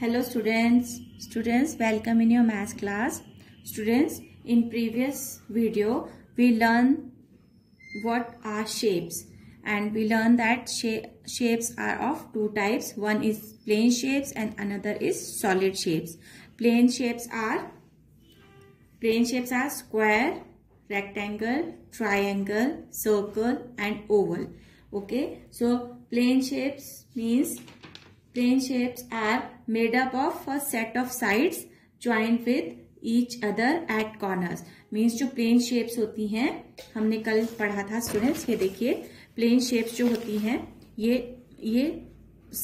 hello students students welcome in your math class students in previous video we learn what are shapes and we learn that shape, shapes are of two types one is plane shapes and another is solid shapes plane shapes are plane shapes are square rectangle triangle circle and oval okay so plane shapes means plane shapes are made up of a set of sides joined with each other at corners. Means जो plane shapes होती हैं हमने कल पढ़ा था students ये देखिए plane shapes जो होती हैं ये ये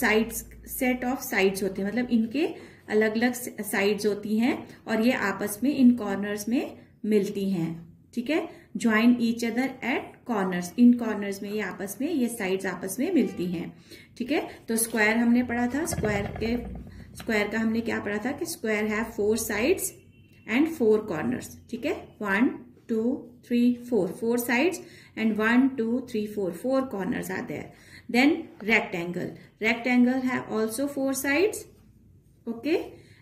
साइड्स सेट ऑफ साइड्स होते हैं मतलब इनके अलग अलग साइड्स होती हैं और ये आपस में इन कॉर्नर्स में मिलती हैं ठीक है join each other at corners इन कॉर्नर्स में ये आपस में ये साइड्स आपस में मिलती हैं ठीक है तो स्क्वायर हमने पढ़ा था स्क्वायर के स्क्वायर का हमने क्या पढ़ा था कि square have four sides and four corners ठीक है one two three four four sides and one two three four four corners are there then rectangle rectangle have also four sides okay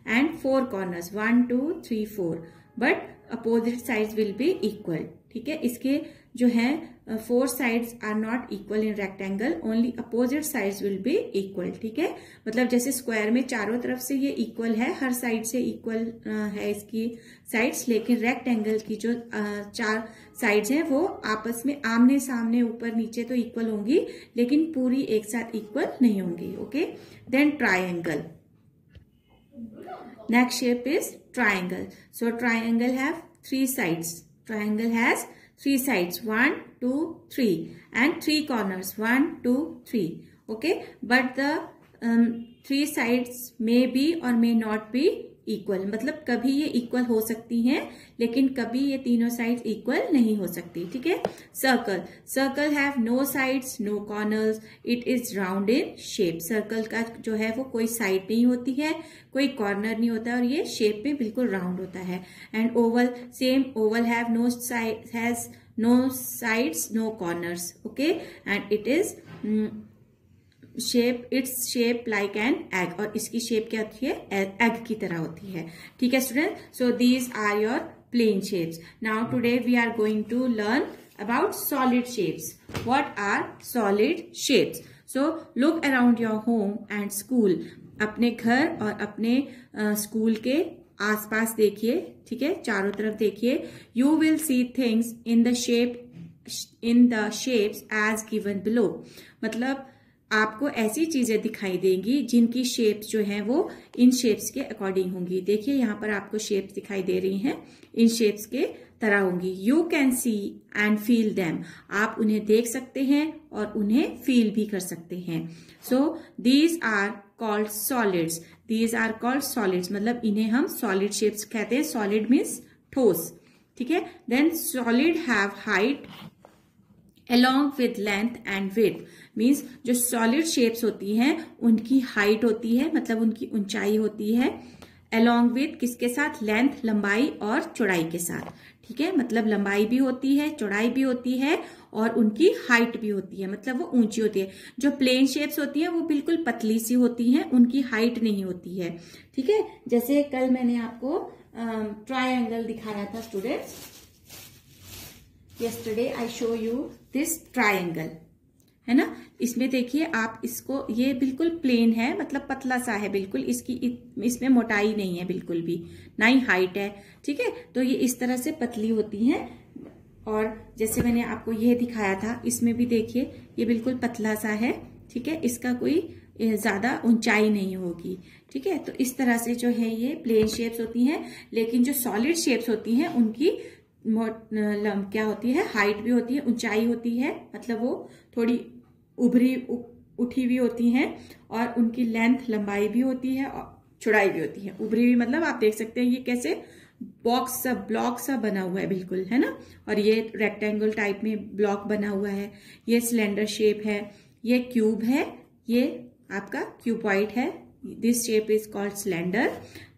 and four corners one two three four but opposite sides will be equal ठीक है इसके जो है four side are not equal in rectangle only opposite opposite will be equal ठीक है मतलब जैसे square में चारों तरफ से ये इक्वल है हर साइड से इक्वल uh, है इसकी साइड्स लेकिन रेक्टेंगल की जो uh, चार साइड्स हैं वो आपस में आमने सामने ऊपर नीचे तो इक्वल होंगी लेकिन पूरी एक साथ इक्वल नहीं होंगी okay then triangle next shape is triangle so triangle have three sides triangle has three sides one, two, three, and three corners one, two, three. okay but the um, three sides may be or may not be equal मतलब कभी ये equal हो सकती हैं लेकिन कभी ये तीनों साइड इक्वल नहीं हो सकती ठीक है circle circle have no sides no corners it is round in shape circle का जो है वो कोई साइड नहीं होती है कोई कॉर्नर नहीं होता और ये शेप में बिल्कुल राउंड होता है and oval same oval have no side has no sides no corners okay and it is shape it's shape like an egg और इसकी शेप क्या होती है एग की तरह होती है ठीक है student so these are your plane shapes now today we are going to learn about solid shapes what are solid shapes so look around your home and school अपने घर और अपने स्कूल के आसपास देखिए ठीक है चारों तरफ देखिए you will see things in the shape in the shapes as given below मतलब आपको ऐसी चीज़ें दिखाई देंगी जिनकी शेप्स जो है वो इन शेप्स के अकॉर्डिंग होंगी देखिए यहाँ पर आपको शेप्स दिखाई दे रही हैं इन शेप्स के तरह होंगी you can see and feel them आप उन्हें देख सकते हैं और उन्हें फील भी कर सकते हैं so these are called solids these are called solids मतलब इन्हें हम सॉलिड शेप्स कहते हैं सॉलिड मीन्स ठोस ठीक है then solid have height along with length and width means जो solid shapes होती हैं उनकी height होती है मतलब उनकी ऊंचाई होती है along with किसके साथ length लंबाई और चौड़ाई के साथ ठीक है मतलब लंबाई भी होती है चौड़ाई भी होती है और उनकी हाइट भी होती है मतलब वो ऊंची होती है जो प्लेन शेप्स होती हैं वो बिल्कुल पतली सी होती हैं उनकी हाइट नहीं होती है ठीक है जैसे कल मैंने आपको ट्रायंगल दिखाया था students yesterday I show you this triangle है ना इसमें देखिए आप इसको ये बिल्कुल प्लेन है मतलब पतला सा है बिल्कुल इसकी इसमें मोटाई नहीं है बिल्कुल भी ना ही हाइट है ठीक है तो ये इस तरह से पतली होती है और जैसे मैंने आपको ये दिखाया था इसमें भी देखिए ये बिल्कुल पतला सा है ठीक है इसका कोई ज़्यादा ऊंचाई नहीं होगी ठीक है तो इस तरह से जो है ये प्लेन शेप्स होती हैं लेकिन जो सॉलिड शेप्स होती हैं उनकी क्या होती है हाइट भी होती है ऊंचाई होती है मतलब वो थोड़ी उभरी उठी हुई होती हैं और उनकी लेंथ लंबाई भी होती है और चौड़ाई भी होती है उभरी हुई मतलब आप देख सकते हैं ये कैसे बॉक्स सा ब्लॉक सा बना हुआ है बिल्कुल है ना और ये रेक्टेंगल टाइप में ब्लॉक बना हुआ है ये सिलेंडर शेप है ये क्यूब है ये आपका क्यूबॉइट है this shape is called cylinder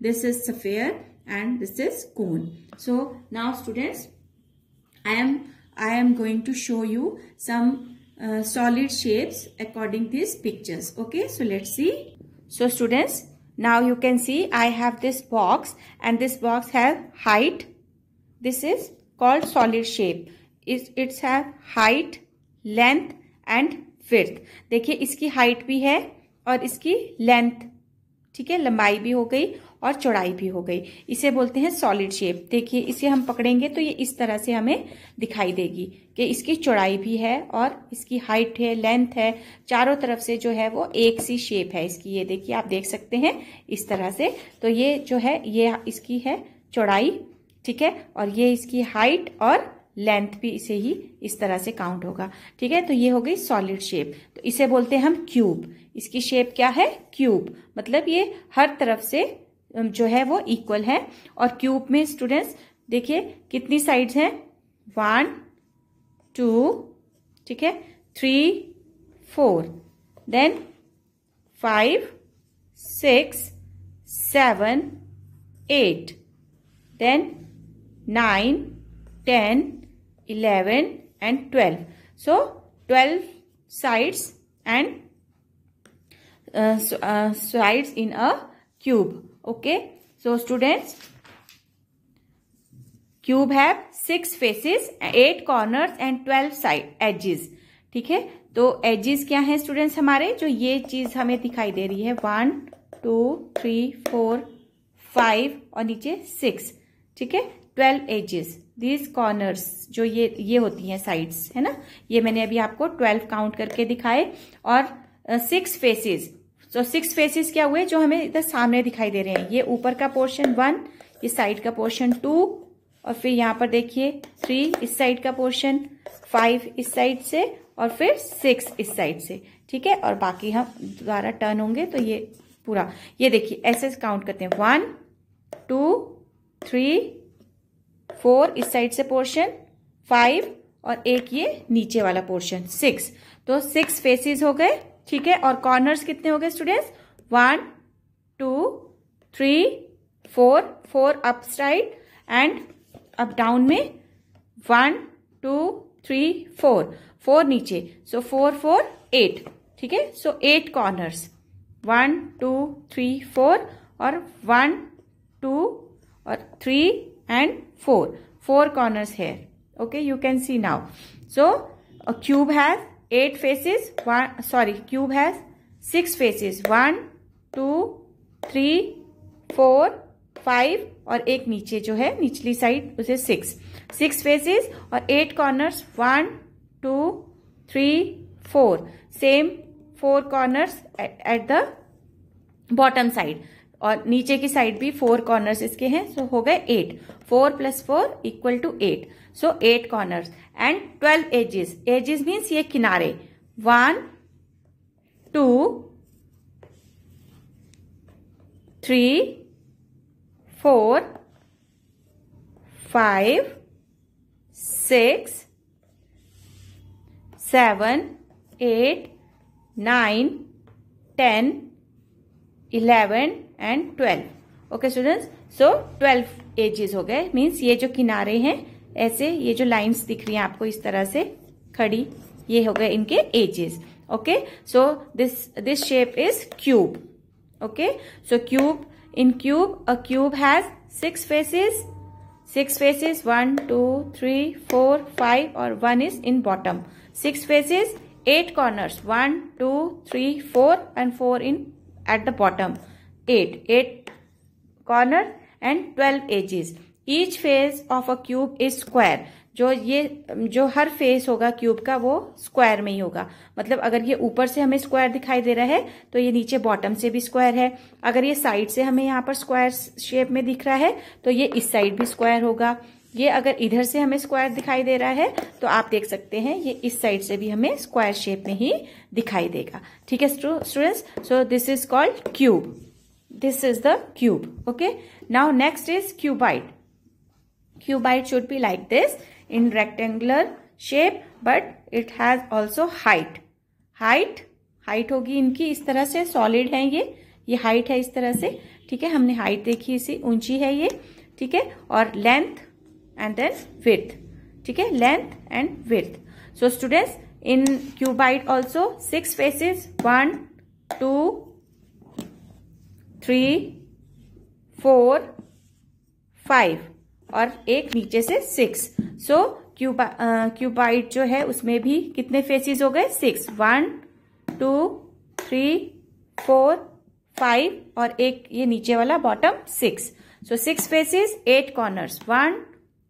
this is sphere and this is cone. So now students, I am I am going to show you some uh, solid shapes according these pictures. Okay, so let's see. So students, now you can see I have this box and this box have height. This is called solid shape. is it's have height, length and width देखिए इसकी height भी है और इसकी length ठीक है लंबाई भी हो गई और चौड़ाई भी हो गई इसे बोलते हैं सॉलिड शेप देखिए इसे हम पकड़ेंगे तो ये इस तरह से हमें दिखाई देगी कि इसकी चौड़ाई भी है और इसकी हाइट है लेंथ है चारों तरफ से जो है वो एक सी शेप है इसकी ये देखिए आप देख सकते हैं इस तरह से तो ये जो है ये इसकी है चौड़ाई ठीक है और ये इसकी हाइट और लेंथ भी इसे ही इस तरह से काउंट होगा ठीक है तो ये हो गई सॉलिड शेप तो इसे बोलते हैं हम क्यूब इसकी शेप क्या है क्यूब मतलब ये हर तरफ से जो है वो इक्वल है और क्यूब में स्टूडेंट्स देखिए कितनी साइड्स हैं वन टू ठीक है three four then five six seven eight then nine ten eleven and twelve so twelve sides and sides in a cube okay so students cube have six faces eight corners and twelve side edges ठीक है तो edges क्या है students हमारे जो ये चीज हमें दिखाई दे रही है one two three four five और नीचे सिक्स ठीक है ट्वेल्व एजेस दीज कॉर्नर्स जो ये ये होती हैं साइड्स है ना ये मैंने अभी आपको ट्वेल्व काउंट करके दिखाए और six uh, faces so six faces क्या हुए जो हमें इधर सामने दिखाई दे रहे हैं ये ऊपर का पोर्शन वन ये साइड का पोर्शन टू और फिर यहाँ पर देखिए थ्री इस साइड का पोर्शन फाइव इस साइड से और फिर सिक्स इस साइड से ठीक है और बाकी हम दोबारा टर्न होंगे तो ये पूरा ये देखिए ऐसे काउंट करते हैं वन टू थ्री फोर इस साइड से पोर्शन फाइव और एक ये नीचे वाला पोर्शन सिक्स तो सिक्स फेसेस हो गए ठीक है और कॉर्नर्स कितने हो गए students one two three four four up side and up down में one two three four four नीचे सो फोर फोर एट ठीक है so eight corners one two three four और वन टू और three and four four corners है okay you can see now so cube has eight faces one sorry cube has six faces one two three four five और एक नीचे जो है निचली side उसे सिक्स सिक्स फेसेस और eight corners one two three four same four corners at the bottom side और नीचे की साइड भी फोर कॉर्नर्स इसके हैं सो so हो गए eight four plus four equal to eight so eight corners and twelve edges edges means ये किनारे one two three four five six seven eight nine ten eleven and twelve okay students so twelve edges हो गए means ये जो किनारे हैं ऐसे ये जो लाइन्स दिख रही हैं आपको इस तरह से खड़ी ये हो गए इनके edges okay so this this shape is cube okay so cube in cube a cube has six faces six faces one two three four five और one is in bottom six faces eight corners one two three four and four in at the bottom eight eight corner and 12 edges each face of a cube is square जो ये जो हर face होगा cube का वो square में ही होगा मतलब अगर ये ऊपर से हमें स्क्वायर दिखाई दे रहा है तो ये नीचे बॉटम से भी स्क्वायर है अगर ये साइड से हमें यहाँ पर स्क्वायर शेप में दिख रहा है तो ये इस साइड भी स्क्वायर होगा ये अगर इधर से हमें स्क्वायर दिखाई दे रहा है तो आप देख सकते हैं ये इस साइड से भी हमें स्क्वायर शेप में ही दिखाई देगा ठीक है students so this is called cube this is the cube okay now next is cuboid cuboid should be like this in rectangular shape but it has also height height height होगी इनकी इस तरह से सॉलिड है ये ये height है इस तरह से ठीक है हमने हाइट देखी इसी ऊंची है ये ठीक है और लेंथ एंड देन विथ ठीक है length and width so students in cuboid also six faces one two three four five और एक नीचे से सिक्स सो क्यूबा क्यूबाइट जो है उसमें भी कितने फेसेस हो गए six one two three four five और एक ये नीचे वाला bottom six so six faces eight corners one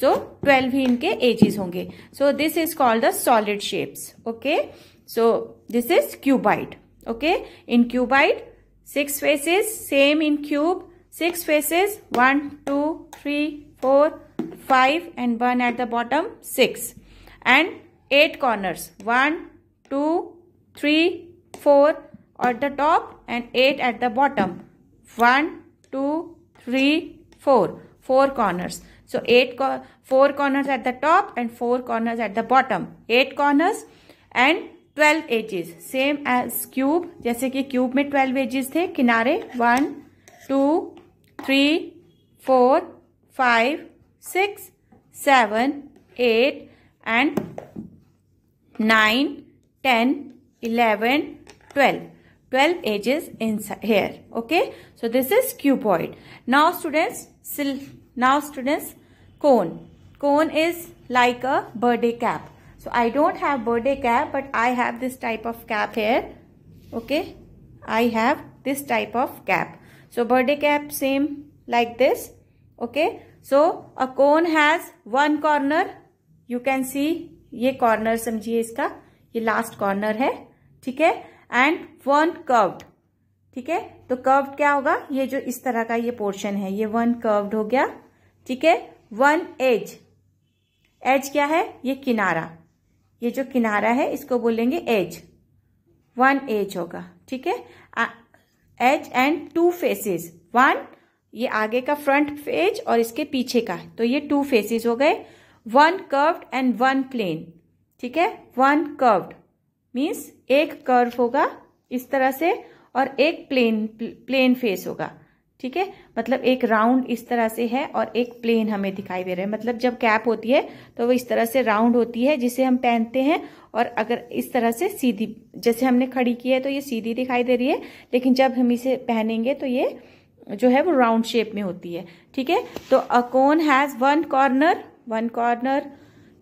so twelve ही इनके एजेस होंगे so this is called the solid shapes okay so this is cuboid okay in cuboid six faces same in cube six faces one two three four five and one at the bottom six and eight corners one two three four eight the top and eight at the bottom one two three four four corners So 8 co 4 corners at the top and 4 corners at the bottom. 8 corners and 12 edges. Same as cube. जैसे कि cube में 12 edges थे किनारे 1, 2, 3, 4, 5, 6, 7, 8 and 9, 10, 11, 12. 12 edges inside here. Okay. So this is cuboid. Now students, now students, cone cone is like a birthday cap so i don't have birthday cap but i have this type of cap here okay i have this type of cap so birthday cap same like this okay so a cone has one corner you can see ye corner samjhiye iska ye last corner hai theek hai and one curved ठीक है तो curved क्या होगा ये जो इस तरह का ये portion है ये one curved हो गया ठीक है वन एज एज क्या है ये किनारा ये जो किनारा है इसको बोलेंगे एज वन एज होगा ठीक है edge and two faces one ये आगे का फ्रंट एज और इसके पीछे का तो ये टू फेसेस हो गए one curved and one plane ठीक है वन कर्व्ड मीन्स एक कर्व होगा इस तरह से और एक प्लेन प्लेन फेस होगा ठीक है मतलब एक राउंड इस तरह से है और एक प्लेन हमें दिखाई दे रहा है मतलब जब कैप होती है तो वो इस तरह से राउंड होती है जिसे हम पहनते हैं और अगर इस तरह से सीधी जैसे हमने खड़ी की है तो ये सीधी दिखाई दे रही है लेकिन जब हम इसे पहनेंगे तो ये जो है वो राउंड शेप में होती है ठीक है तो a cone has one corner one corner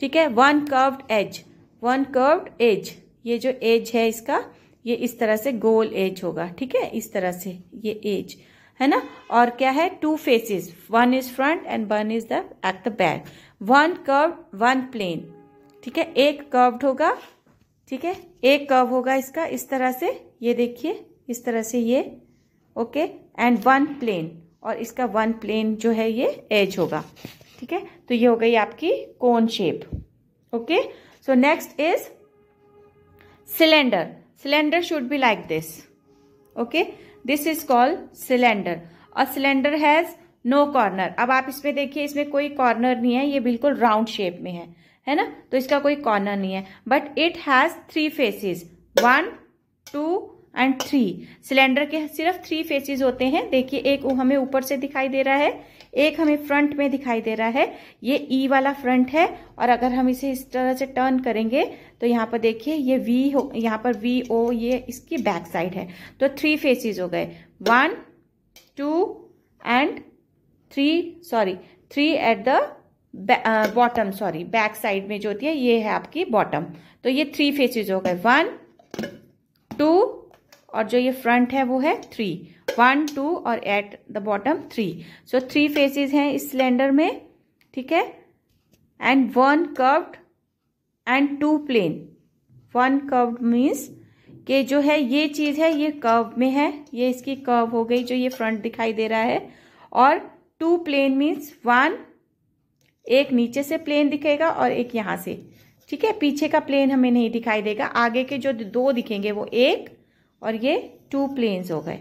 ठीक है one curved edge one curved edge ये जो एज है इसका ये इस तरह से गोल एज होगा ठीक है इस तरह से ये एज है ना और क्या है two faces one is front and one is the at the back one curve one plane ठीक है एक कर्व्ड होगा ठीक है एक कर्व होगा इसका इस तरह से ये देखिए इस तरह से ये ओके एंड वन प्लेन और इसका वन प्लेन जो है ये एज होगा ठीक है तो ये हो गई आपकी cone shape okay so next is cylinder cylinder should be like this okay this is called cylinder और सिलेंडर हैज नो कॉर्नर अब आप इसमें देखिए इसमें कोई कॉर्नर नहीं है ये बिल्कुल राउंड शेप में है है ना तो इसका कोई कॉर्नर नहीं है but it has three faces one two and three cylinder के सिर्फ थ्री फेसेस होते हैं देखिए एक वो हमें ऊपर से दिखाई दे रहा है एक हमें फ्रंट में दिखाई दे रहा है ये ई e वाला फ्रंट है और अगर हम इसे इस तरह से टर्न करेंगे तो यहाँ पर देखिए ये वी हो यहाँ पर वी ओ ये इसकी बैक साइड है तो थ्री फेसेस हो गए one two and three sorry three at the bottom sorry back side में जो होती है ये है आपकी बॉटम तो ये थ्री फेसेस हो गए वन टू और जो ये फ्रंट है वो है थ्री वन टू और at the bottom three so three faces हैं इस सिलेंडर में ठीक है and one curved and two plane one curved means के जो है ये चीज़ है ये कर्व में है ये इसकी कर्व हो गई जो ये फ्रंट दिखाई दे रहा है और टू प्लेन मीन्स वन एक नीचे से प्लेन दिखेगा और एक यहां से ठीक है पीछे का प्लेन हमें नहीं दिखाई देगा आगे के जो दो दिखेंगे वो एक और ये टू प्लेन्स हो गए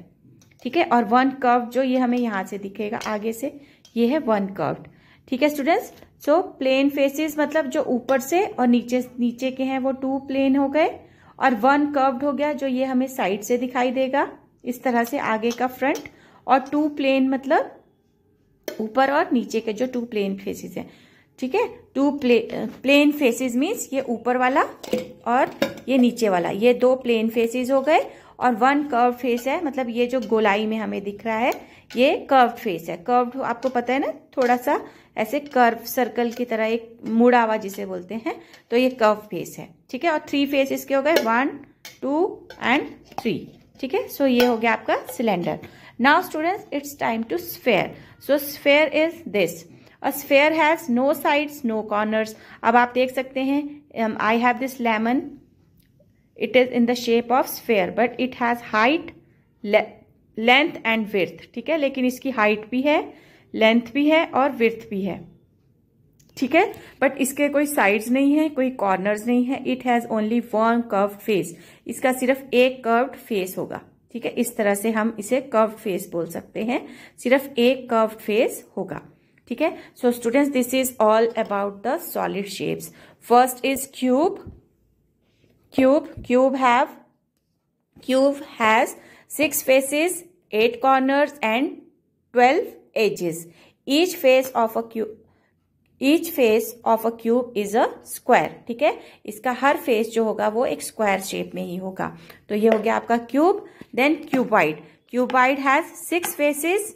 ठीक है और वन कर्व जो ये हमें यहाँ से दिखेगा आगे से ये है वन कर्व ठीक है स्टूडेंट्स सो प्लेन फेसेस मतलब जो ऊपर से और नीचे नीचे के हैं वो टू प्लेन हो गए और वन कर्व्ड हो गया जो ये हमें साइड से दिखाई देगा इस तरह से आगे का फ्रंट और टू प्लेन मतलब ऊपर और नीचे के जो टू प्लेन फेसेस हैं ठीक है two play plane faces means ये ऊपर वाला और ये नीचे वाला ये दो प्लेन फेसेस हो गए और वन कर्व फेस है मतलब ये जो गोलाई में हमें दिख रहा है ये कर्व फेस है कर्व आपको पता है ना थोड़ा सा ऐसे कर्व सर्कल की तरह एक मुड़ावा जिसे बोलते हैं तो ये कर्व फेस है ठीक है और थ्री फेस इसके हो गए वन टू एंड थ्री ठीक है सो ये हो गया आपका cylinder now students it's time to sphere so sphere is this a sphere has no sides no corners अब आप देख सकते हैं I have this lemon it is in the shape of sphere but it has height length and width ठीक है लेकिन इसकी height भी है लेंथ भी है और विर्थ भी है ठीक है बट इसके कोई साइड्स नहीं है कोई कॉर्नर्स नहीं है it has only one curve face इसका सिर्फ एक कर्व्ड फेस होगा ठीक है इस तरह से हम इसे कर्व्ड फेस बोल सकते हैं सिर्फ एक कर्व्ड फेस होगा ठीक है so students this is all about the solid shapes first is cube cube cube have cube has six faces eight corners and 12 edges each face of a cube each face of a cube is a square ठीक है इसका हर face जो होगा वो एक square shape में ही होगा तो ये हो गया आपका cube then cuboid cuboid has six faces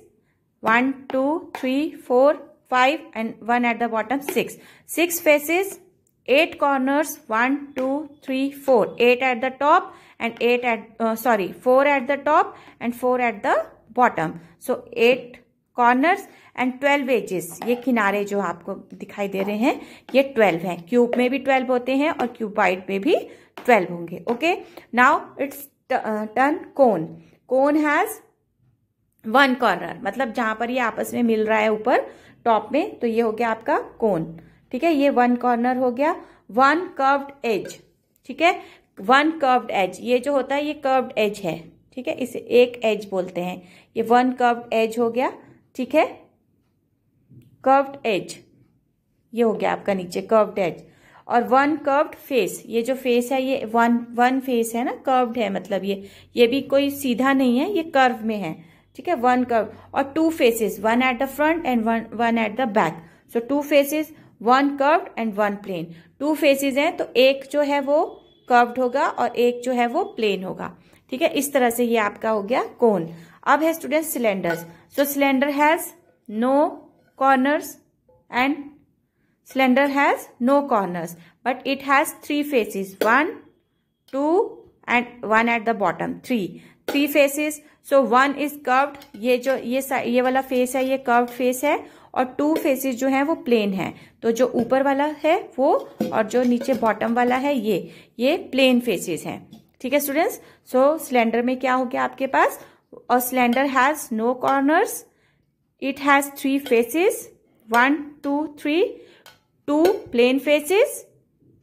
one two three four five and one at the bottom six six faces eight corners one two three four eight at the top and eight at uh, sorry four at the top and four at the bottom so eight corners and twelve edges ये किनारे जो आपको दिखाई दे रहे हैं ये twelve हैं cube में भी ट्वेल्व होते हैं और क्यूब वाइड में भी ट्वेल्व होंगे okay now it's turn cone cone has one corner मतलब जहां पर ये आपस में मिल रहा है ऊपर टॉप में तो ये हो गया आपका कोन ठीक है ये वन कॉर्नर हो गया वन कर्व्ड एज ठीक है वन कर्व्ड एज ये जो होता है ये कर्व्ड एज है ठीक है इसे एक एज बोलते हैं ये वन कर्व्ड एज हो गया ठीक है कर्व्ड एज ये हो गया आपका नीचे कर्व्ड एज और वन कर्व्ड फेस ये जो फेस है ये वन वन फेस है ना कर्व्ड है मतलब ये ये भी कोई सीधा नहीं है ये कर्व में है ठीक है वन कर्व और two faces one at the front and one one at the back so two faces one curved and one plane two faces हैं तो एक जो है वो कर्व्ड होगा और एक जो है वो प्लेन होगा ठीक है इस तरह से ये आपका हो गया कोन अब है student cylinders so cylinder has no corners and cylinder has no corners but it has three faces one two and one at the bottom three three faces so one is curved ये जो ये ये वाला face है ये curved face है और two faces जो हैं वो प्लेन हैं तो जो ऊपर वाला है वो और जो नीचे बॉटम वाला है ये ये प्लेन फेसेस हैं ठीक है स्टूडेंट्स सो सिलेंडर में क्या हो गया आपके पास और cylinder has no corners it has three faces one two three two plane faces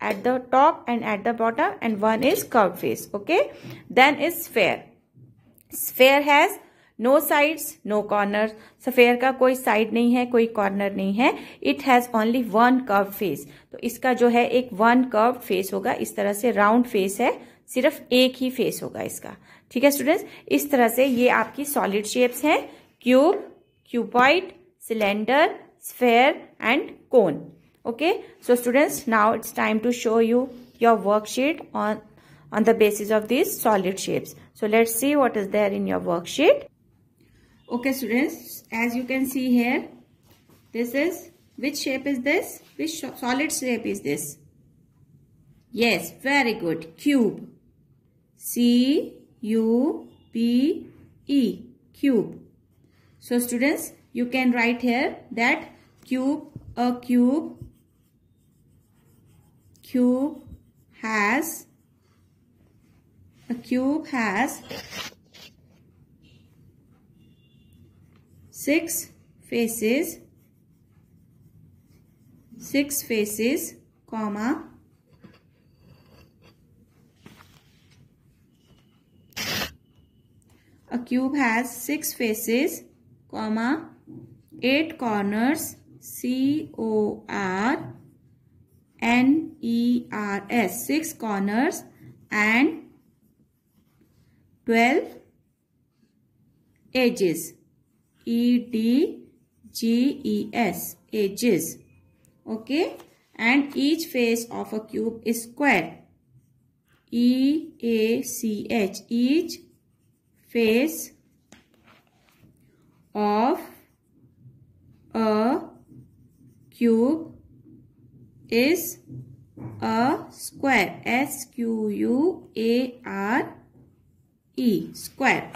at the top and at the bottom and one is curve face okay then is sphere fair has no sides no corner sphere का कोई side नहीं है कोई corner नहीं है it has only one curve face तो इसका जो है एक वन कर्व फेस होगा इस तरह से राउंड फेस है सिर्फ एक ही फेस होगा इसका ठीक है स्टूडेंट्स इस तरह से ये आपकी सॉलिड शेप्स हैं cube cuboid cylinder sphere and cone okay so students now it's time to show you your worksheet on on the basis of this solid shapes so let's see what is there in your worksheet okay students as you can see here this is which shape is this which solid shape is this yes very good cube C U B E. cube so students you can write here that cube a cube cube has a cube has six faces six faces comma a cube has six faces comma eight corners c o r n e r s six corners and 12 edges E D G E S edges okay and each face of a cube is square E A C H each face of a cube is a square S Q U A R E square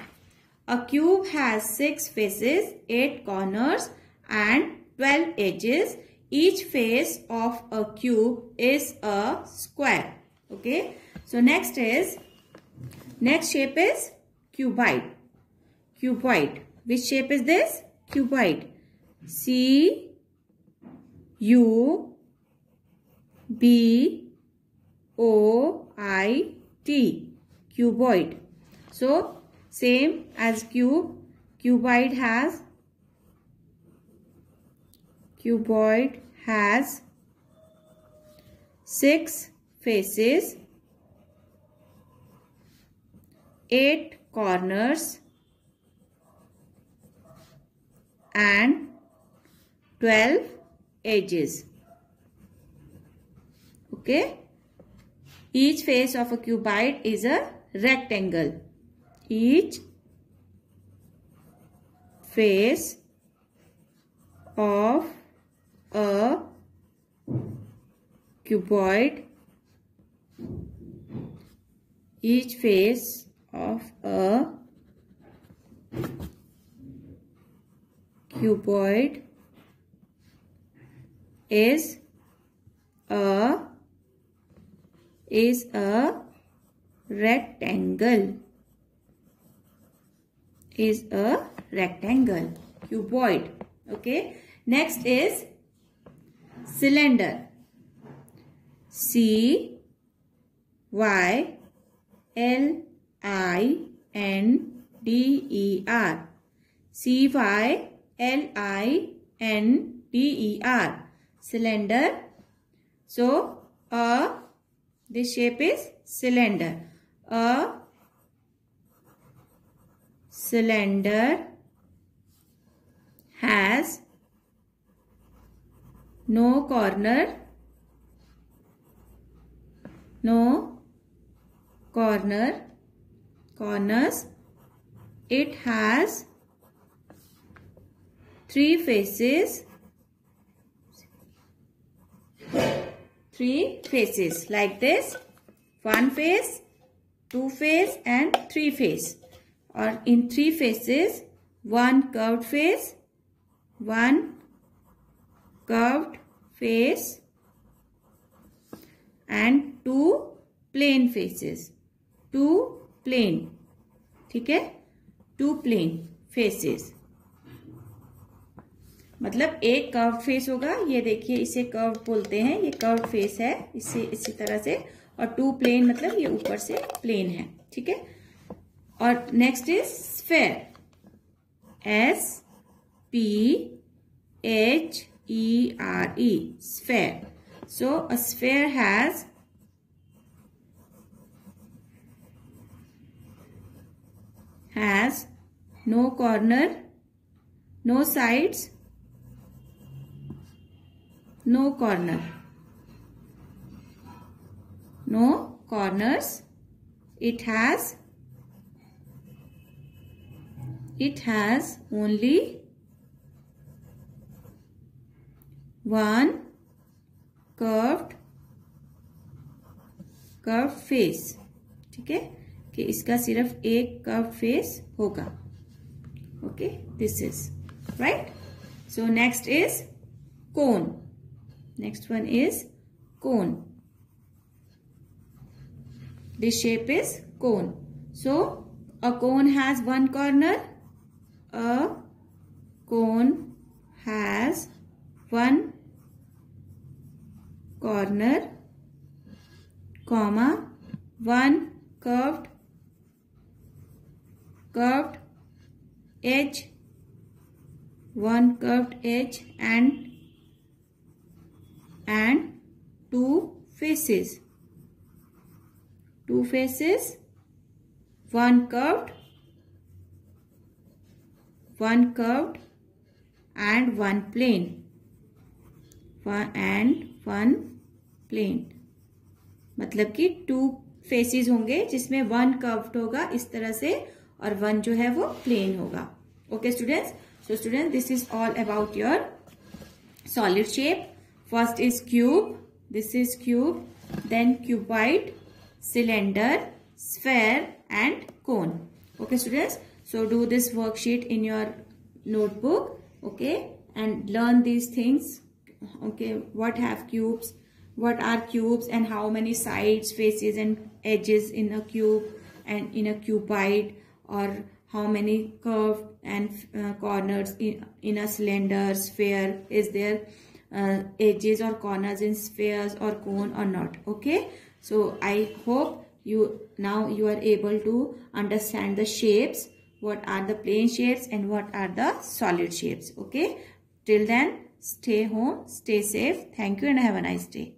a cube has 6 faces, 8 corners and 12 edges. Each face of a cube is a square. Okay. So next is, next shape is cuboid. Cuboid. Which shape is this? Cuboid. C U B O I T. Cuboid. So same as cube, cuboid has, cuboid has 6 faces, 8 corners and 12 edges. Okay. Each face of a cuboid is a rectangle each face of a cuboid each face of a cuboid is a is a rectangle is a rectangle, cuboid. Okay. Next is cylinder. C Y L I N D E R. C Y L I N D E R. Cylinder. So, a, this shape is cylinder. A cylinder has no corner no corner corners it has three faces three faces like this one face two face and three face और इन three faces one curved face one curved face and two plane faces two plane ठीक है to plane faces मतलब एक curve face होगा ये देखिए इसे कर्व बोलते हैं ये कर्व फेस है इसे इसी तरह से और टू प्लेन मतलब ये ऊपर से प्लेन है ठीक है Or next is sphere. S P H E R E sphere. So a sphere has has no corner, no sides, no corner, no corners. It has it has only one curved curved face okay? है कि इसका सिर्फ curved face okay this is right so next is cone next one is cone this shape is cone so a cone has one corner a cone has one corner, comma, one curved, curved edge, one curved edge and, and two faces, two faces, one curved one curved and one plane one and one plane मतलब कि two faces होंगे जिसमें one curved होगा इस तरह से और one जो है वो plane होगा okay students so students this is all about your solid shape first is cube this is cube then cuboid cylinder sphere and cone okay students So do this worksheet in your notebook. Okay. And learn these things. Okay. What have cubes? What are cubes and how many sides, faces and edges in a cube and in a cuboid or how many curved and uh, corners in, in a slender sphere is there uh, edges or corners in spheres or cone or not okay so i hope you now you are able to understand the shapes what are the plane shapes and what are the solid shapes. Okay. Till then, stay home, stay safe. Thank you and have a nice day.